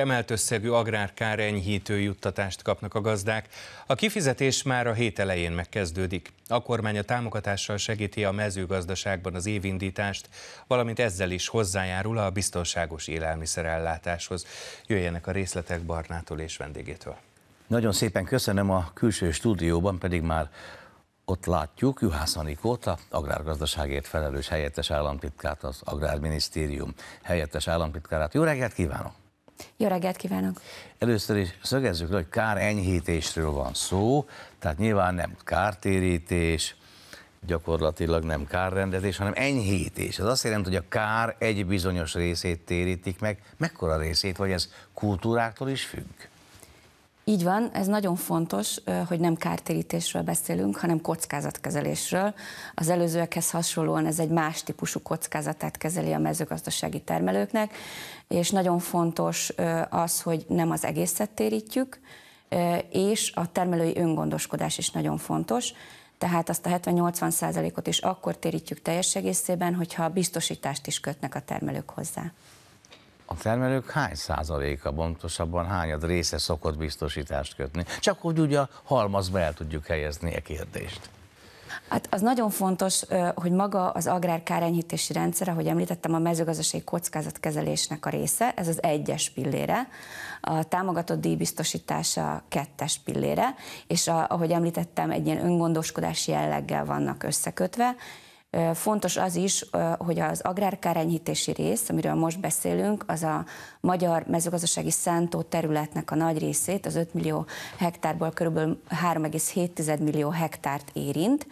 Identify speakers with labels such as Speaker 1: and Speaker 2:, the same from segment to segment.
Speaker 1: Emelt összegű agrárkár enyhítő juttatást kapnak a gazdák. A kifizetés már a hét elején megkezdődik. A kormány a támogatással segíti a mezőgazdaságban az évindítást, valamint ezzel is hozzájárul a biztonságos élelmiszerellátáshoz. Jöjjenek a részletek Barnától és vendégétől. Nagyon szépen köszönöm a külső stúdióban, pedig már ott látjuk Juhász Anikót, a agrárgazdaságért felelős helyettes államtitkát, az Agrárminisztérium helyettes államtitkárát. Jó reggelt kívánok!
Speaker 2: Jó reggelt kívánok!
Speaker 1: Először is szögezzük le, hogy kár enyhítésről van szó, tehát nyilván nem kártérítés, gyakorlatilag nem kárrendezés, hanem enyhítés. Ez azt jelenti, hogy a kár egy bizonyos részét térítik meg. Mekkora részét, vagy ez kultúráktól is függ?
Speaker 2: Így van, ez nagyon fontos, hogy nem kártérítésről beszélünk, hanem kockázatkezelésről. Az előzőekhez hasonlóan ez egy más típusú kockázatát kezeli a mezőgazdasági termelőknek, és nagyon fontos az, hogy nem az egészet térítjük, és a termelői öngondoskodás is nagyon fontos tehát azt a 70-80 százalékot is akkor térítjük teljes egészében, hogyha a biztosítást is kötnek a termelők hozzá
Speaker 1: a termelők hány százaléka, pontosabban hányad része szokott biztosítást kötni? Csak úgy ugye a halmazba el tudjuk helyezni a e kérdést.
Speaker 2: Hát az nagyon fontos, hogy maga az agrárkárenyhítési rendszer, ahogy említettem, a mezőgazdasági kockázatkezelésnek a része, ez az egyes pillére, a támogatott díjbiztosítása kettes pillére, és a, ahogy említettem, egy ilyen öngondoskodási jelleggel vannak összekötve, Fontos az is, hogy az agrárkárenyhítési rész, amiről most beszélünk, az a magyar mezőgazdasági szántó területnek a nagy részét, az 5 millió hektárból kb. 3,7 millió hektárt érint,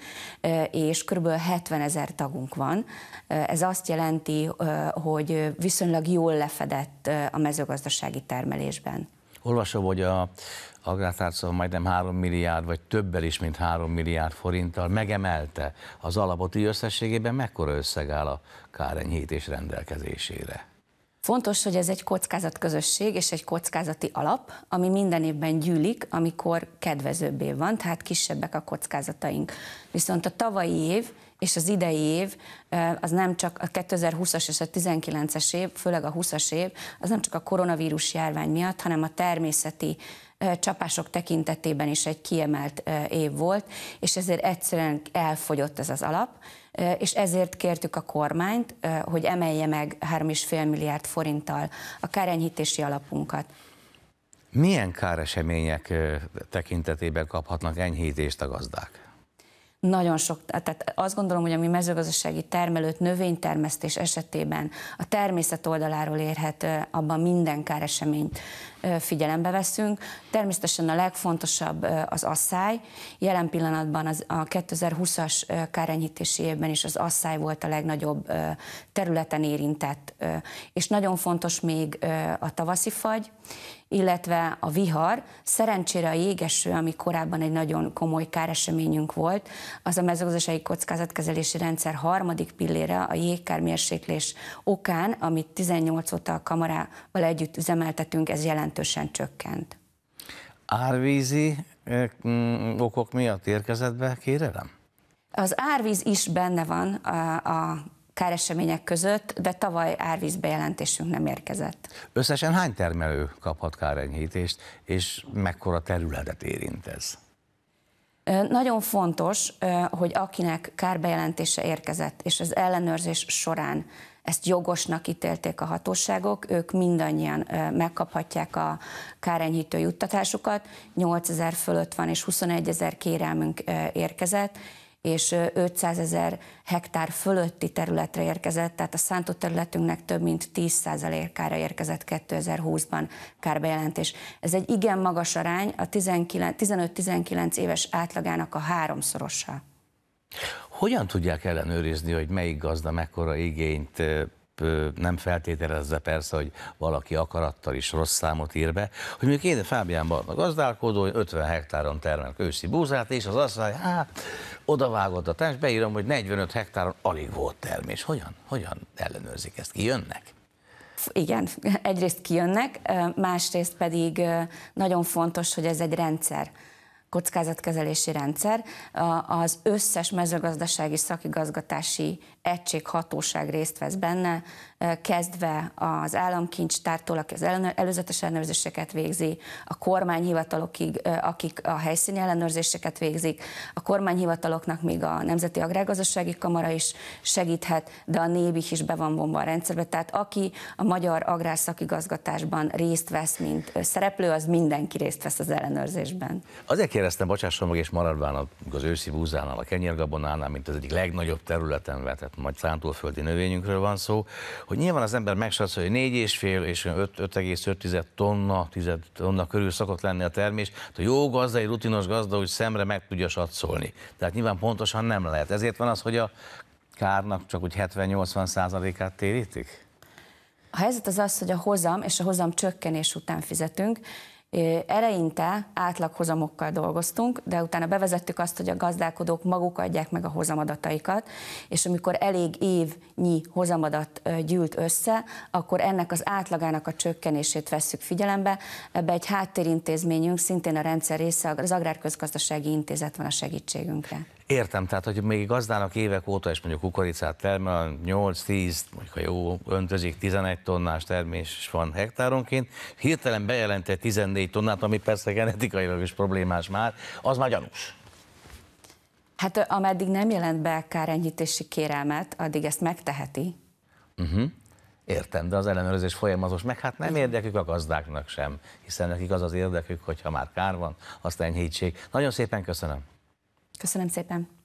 Speaker 2: és kb. 70 ezer tagunk van. Ez azt jelenti, hogy viszonylag jól lefedett a mezőgazdasági termelésben.
Speaker 1: Olvasom, hogy a agrártárca majdnem 3 milliárd, vagy többel is, mint 3 milliárd forinttal megemelte az alapot, így összességében mekkora összeg áll a kárenyhítés rendelkezésére?
Speaker 2: Fontos, hogy ez egy közösség és egy kockázati alap, ami minden évben gyűlik, amikor kedvezőbbé van, tehát kisebbek a kockázataink. Viszont a tavalyi év és az idei év, az nem csak a 2020-as és a 19-es év, főleg a 20-as év, az nem csak a koronavírus járvány miatt, hanem a természeti csapások tekintetében is egy kiemelt év volt, és ezért egyszerűen elfogyott ez az alap, és ezért kértük a kormányt, hogy emelje meg 3,5 milliárd forinttal a kárenyhítési alapunkat.
Speaker 1: Milyen káresemények tekintetében kaphatnak enyhítést a gazdák?
Speaker 2: nagyon sok, tehát azt gondolom, hogy ami mezőgazdasági termelőt növénytermesztés esetében a természet oldaláról érhet, abban minden káreseményt figyelembe veszünk. Természetesen a legfontosabb az asszály. Jelen pillanatban az, a 2020-as kárenyhítési évben is az asszály volt a legnagyobb területen érintett. És nagyon fontos még a tavaszi fagy, illetve a vihar. Szerencsére a jégeső, ami korábban egy nagyon komoly káreseményünk volt, az a mezőgazdasági kockázatkezelési rendszer harmadik pillére a jégkármérséklés okán, amit 18 óta a kamarával együtt üzemeltetünk, ez jelentősen csökkent.
Speaker 1: Árvízi mm, okok miatt érkezett be kérelem?
Speaker 2: Az árvíz is benne van a, a káresemények között, de tavaly árvízbejelentésünk nem érkezett.
Speaker 1: Összesen hány termelő kaphat kárenyhítést, és mekkora területet érint ez?
Speaker 2: Nagyon fontos, hogy akinek kárbejelentése érkezett, és az ellenőrzés során ezt jogosnak ítélték a hatóságok, ők mindannyian megkaphatják a kárenyhítő juttatásukat, 8000 fölött van, és 21 ezer kérelmünk érkezett, és 500 ezer hektár fölötti területre érkezett, tehát a szántott területünknek több mint 10%-ára érkezett 2020-ban kárbejelentés. Ez egy igen magas arány, a 15-19 éves átlagának a háromszorosa.
Speaker 1: Hogyan tudják ellenőrizni, hogy melyik gazda mekkora igényt nem feltételezze persze, hogy valaki akarattal is rossz számot ír be, hogy mondjuk én Fábián Barna gazdálkodó, 50 hektáron termel őszi búzát, és az azt mondja, hát odavágott a test, beírom, hogy 45 hektáron alig volt termés. Hogyan? Hogyan ellenőrzik ezt? Kijönnek?
Speaker 2: Igen, egyrészt kijönnek, másrészt pedig nagyon fontos, hogy ez egy rendszer kockázatkezelési rendszer az összes mezőgazdasági szakigazgatási egység hatóság részt vesz benne, kezdve az államkincstártól, aki az előzetes ellenőrzéseket végzi, a kormányhivatalokig, akik a helyszíni ellenőrzéseket végzik, a kormányhivataloknak még a Nemzeti Agrárgazdasági Kamara is segíthet, de a nébih is be van vonva a rendszerbe, tehát aki a magyar agrárszakigazgatásban részt vesz, mint szereplő, az mindenki részt vesz az ellenőrzésben.
Speaker 1: Azért kérdeztem, bocsásson meg, és maradván az őszi búzánál, a kenyérgabonánál, mint az egyik legnagyobb területen vetett, majd szántóföldi növényünkről van szó, hogy nyilván az ember megsatszolja, hogy négy és 5,5 tonna, 10 tonna körül szokott lenni a termés, de jó gazda, egy rutinos gazda hogy szemre meg tudja satszolni. Tehát nyilván pontosan nem lehet. Ezért van az, hogy a kárnak csak úgy 70-80 százalékát térítik?
Speaker 2: A helyzet az az, hogy a hozam és a hozam csökkenés után fizetünk, Ereinte átlaghozamokkal dolgoztunk, de utána bevezettük azt, hogy a gazdálkodók maguk adják meg a hozamadataikat, és amikor elég évnyi hozamadat gyűlt össze, akkor ennek az átlagának a csökkenését vesszük figyelembe. Ebbe egy háttérintézményünk, szintén a rendszer része, az Agrárközgazdasági Intézet van a segítségünkre.
Speaker 1: Értem, tehát hogy még gazdának évek óta is mondjuk kukoricát termel, 8-10, mondjuk ha jó, öntözik 11 tonnás termés van hektáronként, hirtelen bejelentett 14 tonnát, ami persze genetikailag is problémás már, az már gyanús.
Speaker 2: Hát ameddig nem jelent be kárenyhítési kérelmet, addig ezt megteheti.
Speaker 1: Uh-huh. Értem, de az ellenőrzés folyamatos, meg hát nem érdekük a gazdáknak sem, hiszen nekik az az érdekük, hogyha már kár van, azt enyhítsék. Nagyon szépen köszönöm.
Speaker 2: Köszönöm szépen!